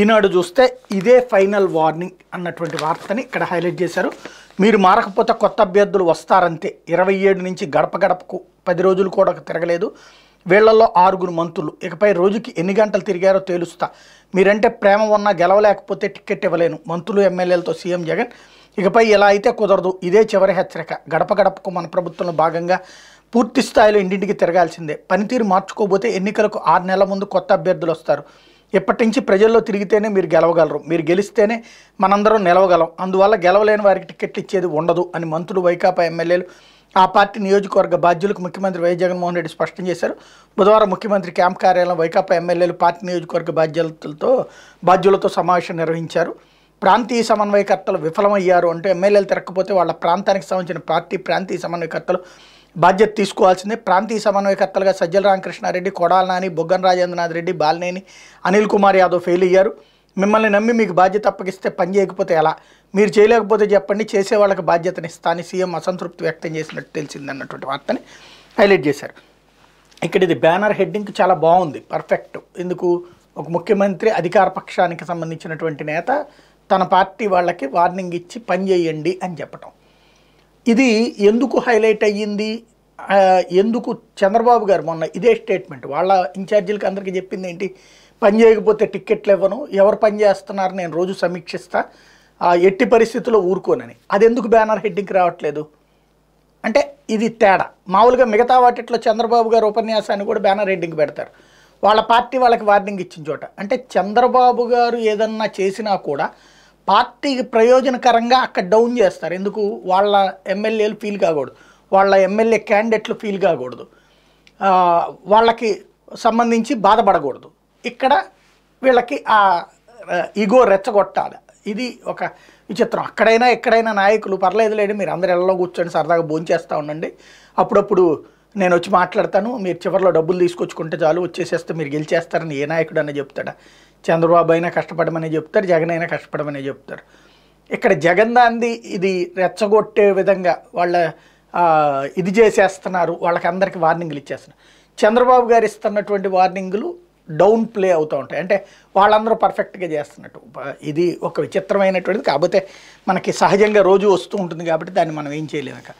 ఈనాడు చూస్తే ఇదే final warning అన్నటువంటి వార్తని ఇక్కడ హైలైట్ చేశారు మీరు మారకపోతే కొత్త అభ్యర్థులు వస్తారంతే ఇరవై ఏడు నుంచి గడప గడపకు పది రోజులు కూడా తిరగలేదు వీళ్లలో ఆరుగురు మంత్రులు ఇకపై రోజుకి ఎన్ని గంటలు తిరిగారో తేలుస్తా మీరంటే ప్రేమ ఉన్నా గెలవలేకపోతే టికెట్ ఇవ్వలేను మంత్రులు ఎమ్మెల్యేలతో సీఎం జగన్ ఇకపై ఎలా అయితే కుదరదు ఇదే చివరి హెచ్చరిక గడప గడపకు మన ప్రభుత్వంలో భాగంగా పూర్తి స్థాయిలో ఇంటింటికి తిరగాల్సిందే పనితీరు మార్చుకోబోతే ఎన్నికలకు ఆరు నెలల ముందు కొత్త అభ్యర్థులు వస్తారు ఎప్పటి నుంచి ప్రజల్లో తిరిగితేనే మీరు గెలవగలరు మీరు గెలిస్తేనే మనందరం నిలవగలం అందువల్ల గెలవలేని వారికి టికెట్లు ఇచ్చేది ఉండదు అని మంత్రులు వైకాపా ఎమ్మెల్యేలు ఆ పార్టీ నియోజకవర్గ బాధ్యులకు ముఖ్యమంత్రి వై జగన్మోహన్ రెడ్డి స్పష్టం చేశారు బుధవారం ముఖ్యమంత్రి క్యాంప్ కార్యాలయం వైకాపా ఎమ్మెల్యేలు పార్టీ నియోజకవర్గ బాధ్యతలతో బాధ్యులతో సమావేశం నిర్వహించారు ప్రాంతీయ సమన్వయకర్తలు విఫలమయ్యారు అంటే ఎమ్మెల్యేలు తిరగకపోతే వాళ్ళ ప్రాంతానికి సంబంధించిన పార్టీ ప్రాంతీయ సమన్వయకర్తలు బాధ్యత తీసుకోవాల్సిందే ప్రాంతీయ సమన్వయకర్తలుగా సజ్జల రామకృష్ణారెడ్డి కొడాల నాని బొగ్గన రాజేంద్రనాథ్ రెడ్డి బాలినేని అనిల్ కుమార్ యాదవ్ ఫెయిల్ అయ్యారు మిమ్మల్ని నమ్మి మీకు బాధ్యత అప్పగిస్తే పని చేయకపోతే ఎలా మీరు చేయలేకపోతే చెప్పండి చేసే వాళ్ళకి బాధ్యతని ఇస్తాను సీఎం అసంతృప్తి వ్యక్తం చేసినట్టు తెలిసిందన్నటువంటి వార్తని హైలైట్ చేశారు ఇక్కడ ఇది బ్యానర్ హెడ్డింగ్ చాలా బాగుంది పర్ఫెక్ట్ ఎందుకు ఒక ముఖ్యమంత్రి అధికార పక్షానికి సంబంధించినటువంటి నేత తన పార్టీ వాళ్ళకి వార్నింగ్ ఇచ్చి పని చేయండి అని చెప్పటం ఇది ఎందుకు హైలైట్ అయ్యింది ఎందుకు చంద్రబాబు గారు మొన్న ఇదే స్టేట్మెంట్ వాళ్ళ ఇన్ఛార్జీలకి అందరికీ చెప్పింది ఏంటి పని చేయకపోతే టిక్కెట్లు ఇవ్వను ఎవరు పని చేస్తున్నారు నేను రోజు సమీక్షిస్తా ఎట్టి పరిస్థితుల్లో ఊరుకోనని అది ఎందుకు బ్యానర్ హెడ్డింగ్కి రావట్లేదు అంటే ఇది తేడా మామూలుగా మిగతా వాటిట్లో చంద్రబాబు గారు ఉపన్యాసాన్ని కూడా బ్యానర్ హెడ్డింగ్ పెడతారు వాళ్ళ పార్టీ వాళ్ళకి వార్నింగ్ ఇచ్చిన చోట అంటే చంద్రబాబు గారు ఏదన్నా చేసినా కూడా పార్టీకి ప్రయోజనకరంగా అక్కడ డౌన్ చేస్తారు ఎందుకు వాళ్ళ ఎమ్మెల్యేలు ఫీల్ కాకూడదు వాళ్ళ ఎమ్మెల్యే క్యాండిడేట్లు ఫీల్ కాకూడదు వాళ్ళకి సంబంధించి బాధపడకూడదు ఇక్కడ వీళ్ళకి ఆ ఇగో రెచ్చగొట్టాలి ఇది ఒక విచిత్రం అక్కడైనా ఎక్కడైనా నాయకులు పర్లేదు లేండి మీరు అందరు ఇళ్ళలో కూర్చొని సరదాగా భోంచేస్తూ ఉండండి అప్పుడప్పుడు నేను వచ్చి మాట్లాడతాను మీరు చివరిలో డబ్బులు తీసుకొచ్చుకుంటే చాలు వచ్చేసేస్తే మీరు గెలిచేస్తారని ఏ నాయకుడు అని చెప్తాడు చంద్రబాబు అయినా కష్టపడమనే చెప్తారు జగన్ అయినా కష్టపడమనే చెప్తారు ఇక్కడ జగన్ దాంది ఇది రెచ్చగొట్టే విధంగా వాళ్ళ ఇది చేసేస్తున్నారు వాళ్ళకందరికీ వార్నింగ్లు ఇచ్చేస్తున్నారు చంద్రబాబు గారు ఇస్తున్నటువంటి వార్నింగ్లు డౌన్ ప్లే అవుతూ ఉంటాయి అంటే వాళ్ళందరూ పర్ఫెక్ట్గా చేస్తున్నట్టు ఇది ఒక విచిత్రమైనటువంటిది కాకపోతే మనకి సహజంగా రోజు వస్తూ ఉంటుంది కాబట్టి దాన్ని మనం ఏం చేయలేక